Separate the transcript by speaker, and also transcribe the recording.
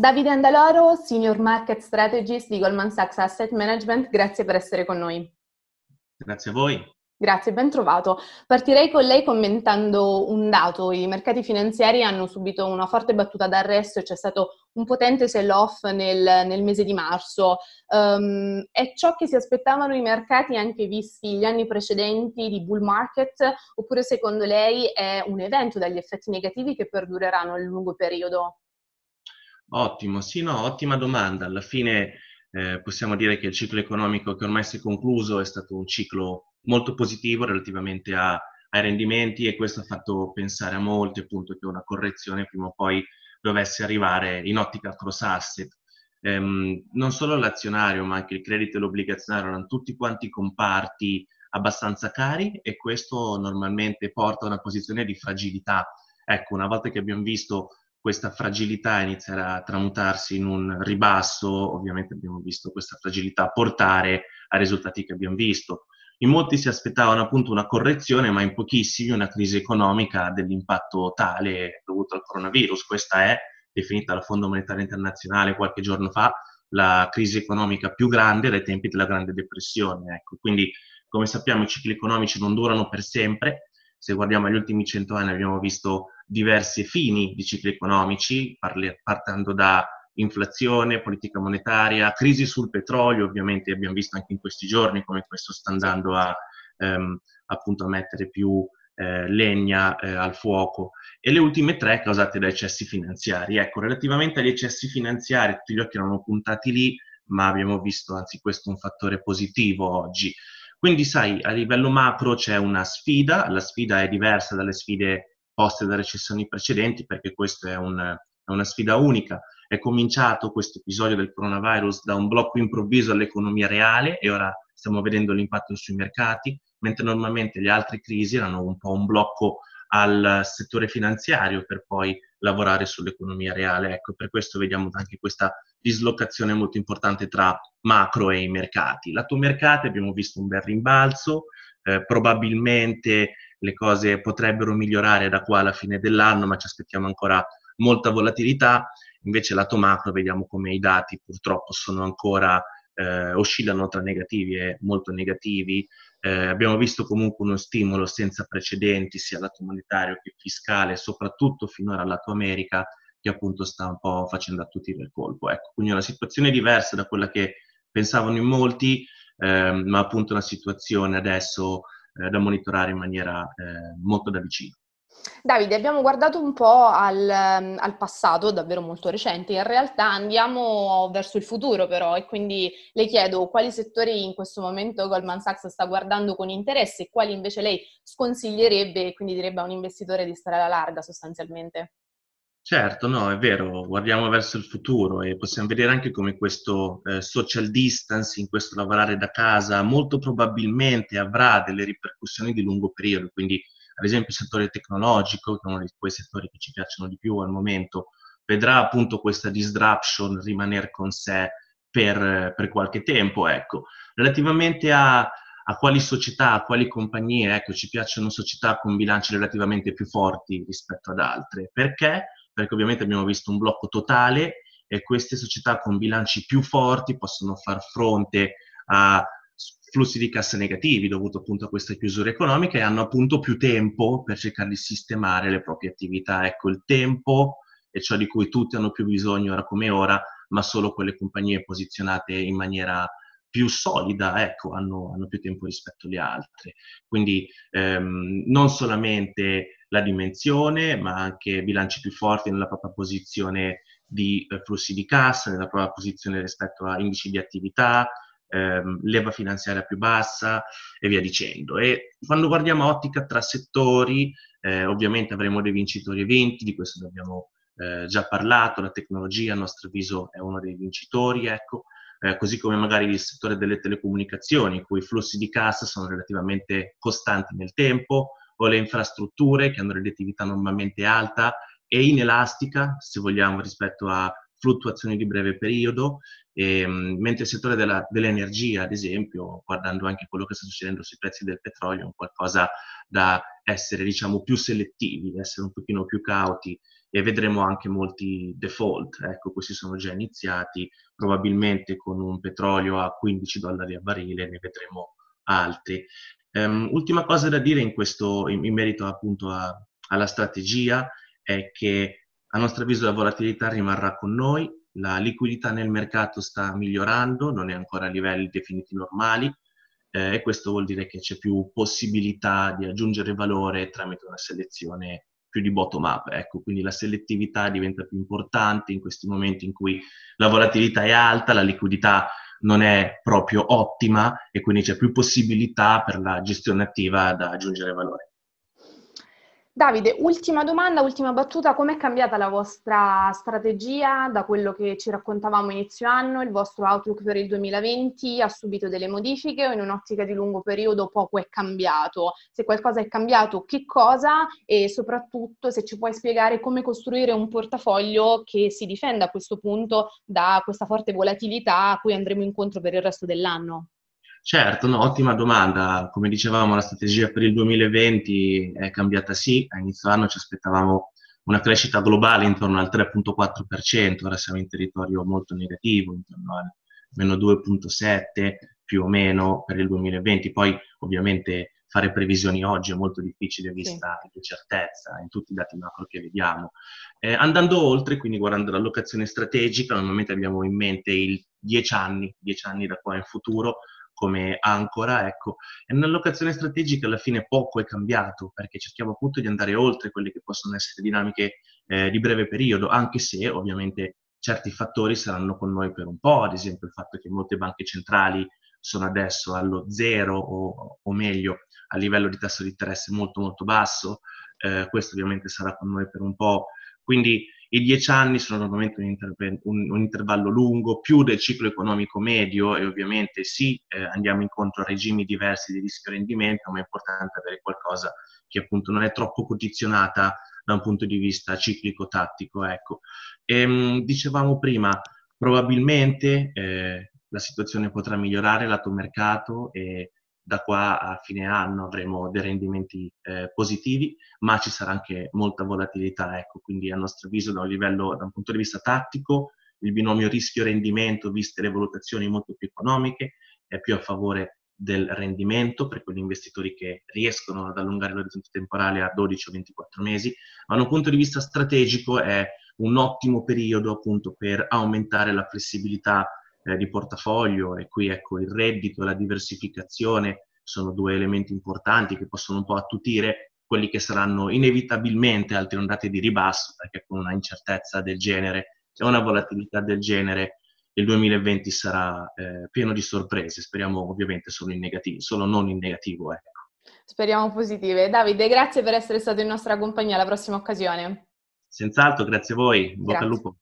Speaker 1: Davide Andaloro, Senior Market Strategist di Goldman Sachs Asset Management, grazie per essere con noi.
Speaker 2: Grazie a voi.
Speaker 1: Grazie, ben trovato. Partirei con lei commentando un dato. I mercati finanziari hanno subito una forte battuta d'arresto e c'è stato un potente sell-off nel, nel mese di marzo. Um, è ciò che si aspettavano i mercati anche visti gli anni precedenti di bull market oppure secondo lei è un evento dagli effetti negativi che perdureranno nel lungo periodo?
Speaker 2: Ottimo, sì, no, ottima domanda. Alla fine eh, possiamo dire che il ciclo economico che ormai si è concluso è stato un ciclo molto positivo relativamente a, ai rendimenti e questo ha fatto pensare a molti appunto che una correzione prima o poi dovesse arrivare in ottica cross asset. Ehm, non solo l'azionario ma anche il credito e l'obbligazionario erano tutti quanti comparti abbastanza cari e questo normalmente porta a una posizione di fragilità. Ecco, una volta che abbiamo visto questa fragilità inizierà a tramutarsi in un ribasso, ovviamente abbiamo visto questa fragilità portare ai risultati che abbiamo visto. In molti si aspettavano appunto una correzione, ma in pochissimi una crisi economica dell'impatto tale dovuto al coronavirus. Questa è definita dal Fondo Monetario Internazionale qualche giorno fa la crisi economica più grande dai tempi della Grande Depressione. Ecco, quindi, come sappiamo, i cicli economici non durano per sempre, se guardiamo agli ultimi cento anni abbiamo visto diversi fini di cicli economici, parli, partendo da inflazione, politica monetaria, crisi sul petrolio, ovviamente abbiamo visto anche in questi giorni come questo sta andando a, ehm, appunto a mettere più eh, legna eh, al fuoco e le ultime tre causate da eccessi finanziari. Ecco, relativamente agli eccessi finanziari, tutti gli occhi erano puntati lì, ma abbiamo visto anzi questo un fattore positivo oggi. Quindi sai, a livello macro c'è una sfida, la sfida è diversa dalle sfide poste da recessioni precedenti perché questa è, un, è una sfida unica. È cominciato questo episodio del coronavirus da un blocco improvviso all'economia reale e ora stiamo vedendo l'impatto sui mercati, mentre normalmente le altre crisi erano un po' un blocco al settore finanziario per poi lavorare sull'economia reale. Ecco, per questo vediamo anche questa dislocazione molto importante tra macro e i mercati. Lato mercati abbiamo visto un bel rimbalzo, eh, probabilmente le cose potrebbero migliorare da qua alla fine dell'anno, ma ci aspettiamo ancora molta volatilità. Invece lato macro vediamo come i dati purtroppo sono ancora, eh, oscillano tra negativi e molto negativi, eh, abbiamo visto comunque uno stimolo senza precedenti sia lato monetario che fiscale, soprattutto finora lato America, che appunto sta un po' facendo a tutti del colpo. Ecco, quindi una situazione diversa da quella che pensavano in molti, eh, ma appunto una situazione adesso eh, da monitorare in maniera eh, molto da vicino.
Speaker 1: Davide, abbiamo guardato un po' al, ehm, al, passato, davvero molto recente, in realtà andiamo verso il futuro però e quindi le chiedo quali settori in questo momento Goldman Sachs sta guardando con interesse e quali invece lei sconsiglierebbe e quindi direbbe a un investitore di stare alla larga sostanzialmente.
Speaker 2: Certo, no, è vero, guardiamo verso il futuro e possiamo vedere anche come questo eh, social distancing, questo lavorare da casa, molto probabilmente avrà delle ripercussioni di lungo periodo, quindi ad esempio il settore tecnologico, che è uno di quei settori che ci piacciono di più al momento, vedrà appunto questa disruption rimanere con sé per, per qualche tempo. Ecco. Relativamente a, a, quali società, a quali compagnie, ecco, ci piacciono società con bilanci relativamente più forti rispetto ad altre. Perché? Perché ovviamente abbiamo visto un blocco totale e queste società con bilanci più forti possono far fronte a flussi di cassa negativi dovuto appunto a questa chiusura economica e hanno appunto più tempo per cercare di sistemare le proprie attività. Ecco, il tempo è ciò di cui tutti hanno più bisogno ora come ora, ma solo quelle compagnie posizionate in maniera più solida, ecco, hanno, hanno più tempo rispetto alle altre. Quindi ehm, non solamente la dimensione, ma anche bilanci più forti nella propria posizione di eh, flussi di cassa, nella propria posizione rispetto a indici di attività, ehm, leva finanziaria più bassa e via dicendo. E quando guardiamo ottica tra settori, eh, ovviamente avremo dei vincitori e vinti, di questo abbiamo eh, già parlato, la tecnologia a nostro avviso è uno dei vincitori, ecco, eh, così come magari il settore delle telecomunicazioni, in cui i flussi di cassa sono relativamente costanti nel tempo, o le infrastrutture che hanno redditività normalmente alta e inelastica, se vogliamo, rispetto a fluttuazioni di breve periodo, e, ehm, mentre il settore della, dell'energia, ad esempio, guardando anche quello che sta succedendo sui prezzi del petrolio, è un qualcosa da essere diciamo, più selettivi, essere un pochino più cauti e vedremo anche molti default, ecco, questi sono già iniziati, probabilmente con un petrolio a 15 dollari a barile ne vedremo altri. Um, ehm, ultima cosa da dire in, questo, in, in merito appunto a, alla strategia è che a nostro avviso la volatilità rimarrà con noi, la liquidità nel mercato sta migliorando, non è ancora a livelli definiti normali eh, e questo vuol dire che c'è più possibilità di aggiungere valore tramite una selezione più di bottom up, ecco, quindi la selettività diventa più importante in questi momenti in cui la volatilità è alta, la liquidità non è proprio ottima e quindi c'è più possibilità per la gestione attiva da aggiungere valore.
Speaker 1: Davide, ultima domanda, ultima battuta, com'è cambiata la vostra strategia da quello che ci raccontavamo inizio anno? Il vostro outlook per il 2020 ha subito delle modifiche o in un'ottica di lungo periodo poco è cambiato? Se qualcosa è cambiato, che cosa? E soprattutto se ci puoi spiegare come costruire un portafoglio che si difenda a questo punto da questa forte volatilità a cui andremo incontro per il resto dell'anno?
Speaker 2: Certo, no, ottima domanda. Come dicevamo, la strategia per il 2020 è cambiata sì, a inizio anno ci aspettavamo una crescita globale intorno al 3.4%, ora siamo in territorio molto negativo, intorno al meno 2.7 più o meno per il 2020. Poi ovviamente fare previsioni oggi è molto difficile vista sì. l'incertezza in tutti i dati macro che vediamo. Eh, andando oltre, quindi guardando l'allocazione strategica, normalmente abbiamo in mente il 10 anni, 10 anni da qua in futuro, come ancora, ecco. E nell'allocazione strategica alla fine poco è cambiato, perché cerchiamo appunto di andare oltre quelle che possono essere dinamiche eh, di breve periodo, anche se ovviamente certi fattori saranno con noi per un po', ad esempio il fatto che molte banche centrali sono adesso allo zero o, o meglio a livello di tasso di interesse molto molto basso, eh, questo ovviamente sarà con noi per un po', quindi i dieci anni sono normalmente un, interve- un, un intervallo lungo, più del ciclo economico medio e ovviamente sì, eh, andiamo incontro a regimi diversi di rischio rendimento, ma è importante avere qualcosa che appunto non è troppo condizionata da un punto di vista ciclico-tattico. Ecco. E, ehm, dicevamo prima, probabilmente eh, la situazione potrà migliorare lato mercato e da qua a fine anno avremo dei rendimenti eh, positivi, ma ci sarà anche molta volatilità, ecco, quindi a nostro avviso da un, livello, da un punto di vista tattico il binomio rischio-rendimento, viste le valutazioni molto più economiche, è più a favore del rendimento per quegli investitori che riescono ad allungare l'orizzonte temporale a 12 o 24 mesi, ma da un punto di vista strategico è un ottimo periodo appunto per aumentare la flessibilità eh, di portafoglio e qui ecco il reddito e la diversificazione sono due elementi importanti che possono un po' attutire quelli che saranno inevitabilmente altre ondate di ribasso perché con una incertezza del genere e una volatilità del genere il 2020 sarà eh, pieno di sorprese, speriamo ovviamente solo in negativo, solo non in negativo. Ecco.
Speaker 1: Speriamo positive. Davide, grazie per essere stato in nostra compagnia alla prossima occasione.
Speaker 2: Senz'altro, grazie a voi, bocca al lupo.